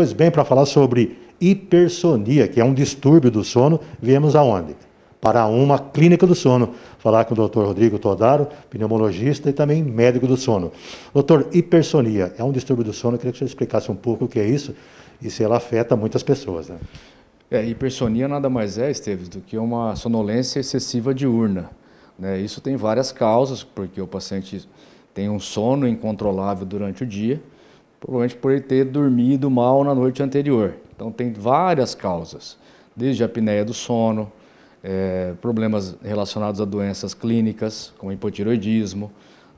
Pois bem, para falar sobre hipersonia, que é um distúrbio do sono, viemos aonde? Para uma clínica do sono, falar com o Dr. Rodrigo Todaro, pneumologista e também médico do sono. Doutor, hipersonia é um distúrbio do sono, eu queria que você explicasse um pouco o que é isso e se ela afeta muitas pessoas. Né? É, hipersonia nada mais é, Esteves, do que uma sonolência excessiva diurna. Né? Isso tem várias causas, porque o paciente tem um sono incontrolável durante o dia, provavelmente por ele ter dormido mal na noite anterior. Então tem várias causas, desde a apneia do sono, é, problemas relacionados a doenças clínicas, como hipotiroidismo,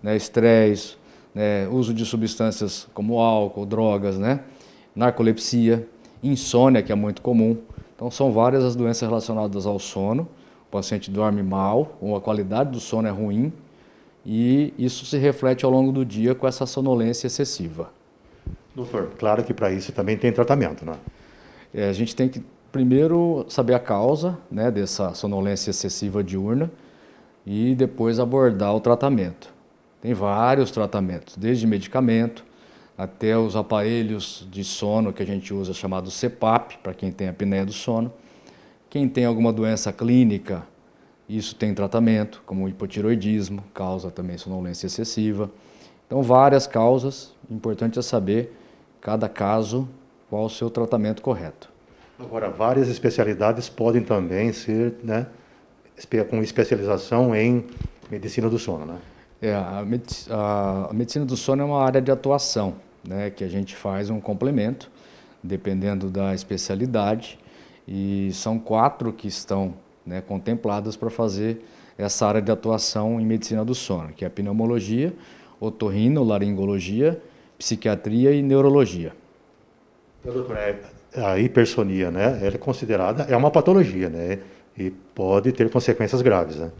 né, estresse, né, uso de substâncias como álcool, drogas, né, narcolepsia, insônia, que é muito comum. Então são várias as doenças relacionadas ao sono. O paciente dorme mal, ou a qualidade do sono é ruim, e isso se reflete ao longo do dia com essa sonolência excessiva. Doutor, claro que para isso também tem tratamento, né? É, a gente tem que primeiro saber a causa né, dessa sonolência excessiva diurna e depois abordar o tratamento. Tem vários tratamentos, desde medicamento até os aparelhos de sono que a gente usa chamado CPAP para quem tem apneia do sono. Quem tem alguma doença clínica, isso tem tratamento, como hipotiroidismo, causa também sonolência excessiva. Então várias causas, importante é saber cada caso qual o seu tratamento correto. Agora, várias especialidades podem também ser, né, com especialização em medicina do sono, né? É, a, medicina do sono é uma área de atuação, né, que a gente faz um complemento, dependendo da especialidade, e são quatro que estão né, contempladas para fazer essa área de atuação em medicina do sono, que é a pneumologia, otorrinolaringologia, laringologia psiquiatria e neurologia. É, a hipersonia, né? Ela é considerada é uma patologia, né? E pode ter consequências graves, né?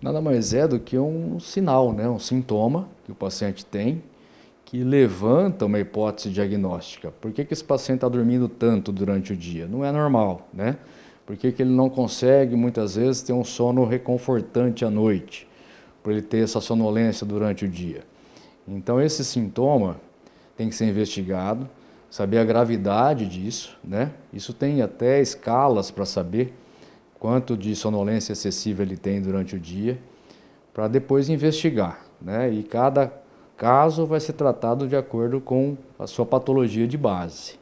Nada mais é do que um sinal, né? Um sintoma que o paciente tem que levanta uma hipótese diagnóstica. Por que, que esse paciente está dormindo tanto durante o dia? Não é normal, né? Por que, que ele não consegue, muitas vezes, ter um sono reconfortante à noite? Por ele ter essa sonolência durante o dia. Então, esse sintoma tem que ser investigado, saber a gravidade disso, né? Isso tem até escalas para saber quanto de sonolência excessiva ele tem durante o dia, para depois investigar, né? E cada caso vai ser tratado de acordo com a sua patologia de base.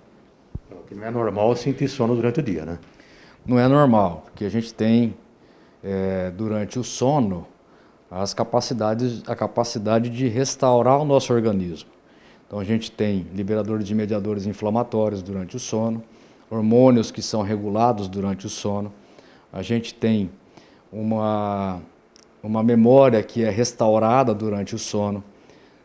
Que não é normal sentir sono durante o dia, né? Não é normal, porque a gente tem é, durante o sono as capacidades, a capacidade de restaurar o nosso organismo. Então a gente tem liberadores de mediadores inflamatórios durante o sono, hormônios que são regulados durante o sono, a gente tem uma, uma memória que é restaurada durante o sono.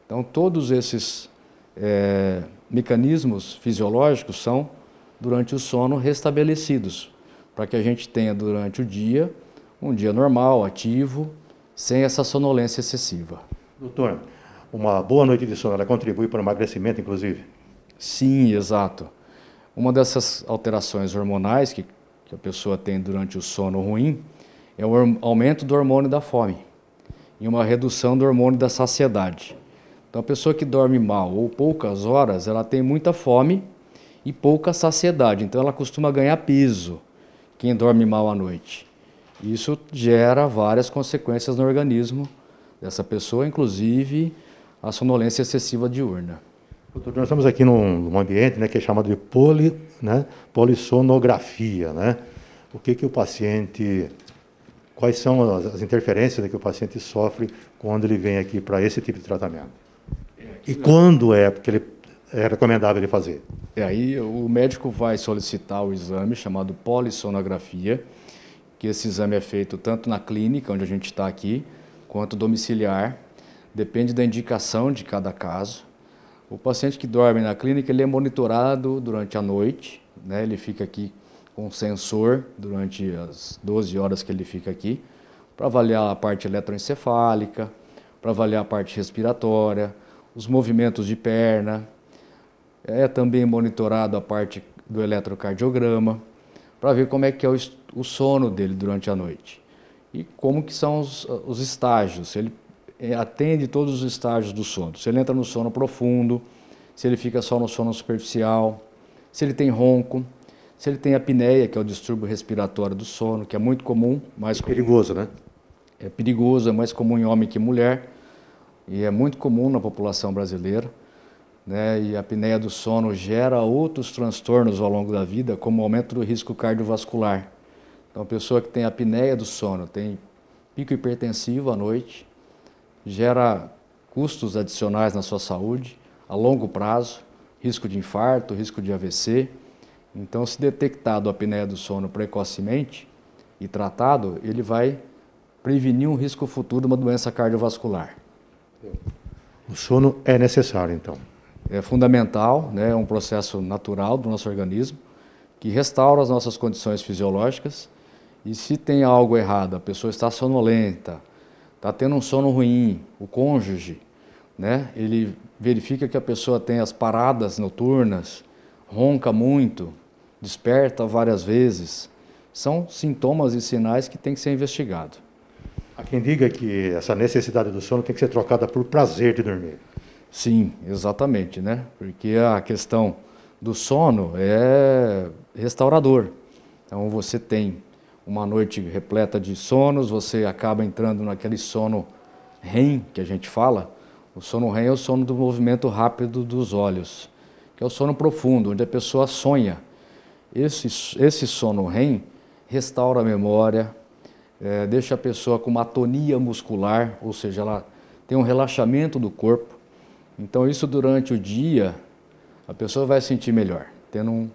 Então todos esses é, mecanismos fisiológicos são durante o sono restabelecidos, para que a gente tenha durante o dia um dia normal, ativo, sem essa sonolência excessiva. Doutor, uma boa noite de sono, ela contribui para o emagrecimento, inclusive? Sim, exato. Uma dessas alterações hormonais que, que a pessoa tem durante o sono ruim é o aumento do hormônio da fome e uma redução do hormônio da saciedade. Então, a pessoa que dorme mal ou poucas horas, ela tem muita fome e pouca saciedade. Então, ela costuma ganhar peso quem dorme mal à noite. Isso gera várias consequências no organismo dessa pessoa, inclusive a sonolência excessiva diurna. Doutor, nós estamos aqui num, num ambiente né, que é chamado de poli, né, polissonografia. Né? O que, que o paciente. Quais são as, as interferências né, que o paciente sofre quando ele vem aqui para esse tipo de tratamento? E quando é que ele é recomendável ele fazer? E é, aí o médico vai solicitar o exame chamado polissonografia, que esse exame é feito tanto na clínica, onde a gente está aqui, quanto domiciliar, depende da indicação de cada caso. O paciente que dorme na clínica ele é monitorado durante a noite, né? ele fica aqui com sensor durante as 12 horas que ele fica aqui, para avaliar a parte eletroencefálica, para avaliar a parte respiratória, os movimentos de perna. É também monitorado a parte do eletrocardiograma, para ver como é que é o, sono dele durante a noite. E como que são os, os estágios, se ele é, atende todos os estágios do sono. Se ele entra no sono profundo, se ele fica só no sono superficial, se ele tem ronco, se ele tem apneia, que é o distúrbio respiratório do sono, que é muito comum, mais é comum, perigoso, né? É perigoso, é mais comum em homem que mulher e é muito comum na população brasileira. Né, e a apneia do sono gera outros transtornos ao longo da vida, como aumento do risco cardiovascular. Então, a pessoa que tem apneia do sono tem pico hipertensivo à noite, gera custos adicionais na sua saúde a longo prazo, risco de infarto, risco de AVC. Então, se detectado a apneia do sono precocemente e tratado, ele vai prevenir um risco futuro de uma doença cardiovascular. O sono é necessário, então. É fundamental, né? é um processo natural do nosso organismo que restaura as nossas condições fisiológicas. E se tem algo errado, a pessoa está sonolenta, está tendo um sono ruim, o cônjuge, né? Ele verifica que a pessoa tem as paradas noturnas, ronca muito, desperta várias vezes. São sintomas e sinais que tem que ser investigado. Há quem diga que essa necessidade do sono tem que ser trocada por prazer de dormir. Sim, exatamente, né? Porque a questão do sono é restaurador. Então você tem uma noite repleta de sonos, você acaba entrando naquele sono REM que a gente fala. O sono REM é o sono do movimento rápido dos olhos, que é o sono profundo, onde a pessoa sonha. Esse, esse sono REM restaura a memória, é, deixa a pessoa com uma atonia muscular, ou seja, ela tem um relaxamento do corpo. Então, isso durante o dia, a pessoa vai sentir melhor, tendo um,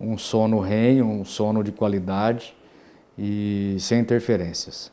um sono REM, um sono de qualidade e sem interferências.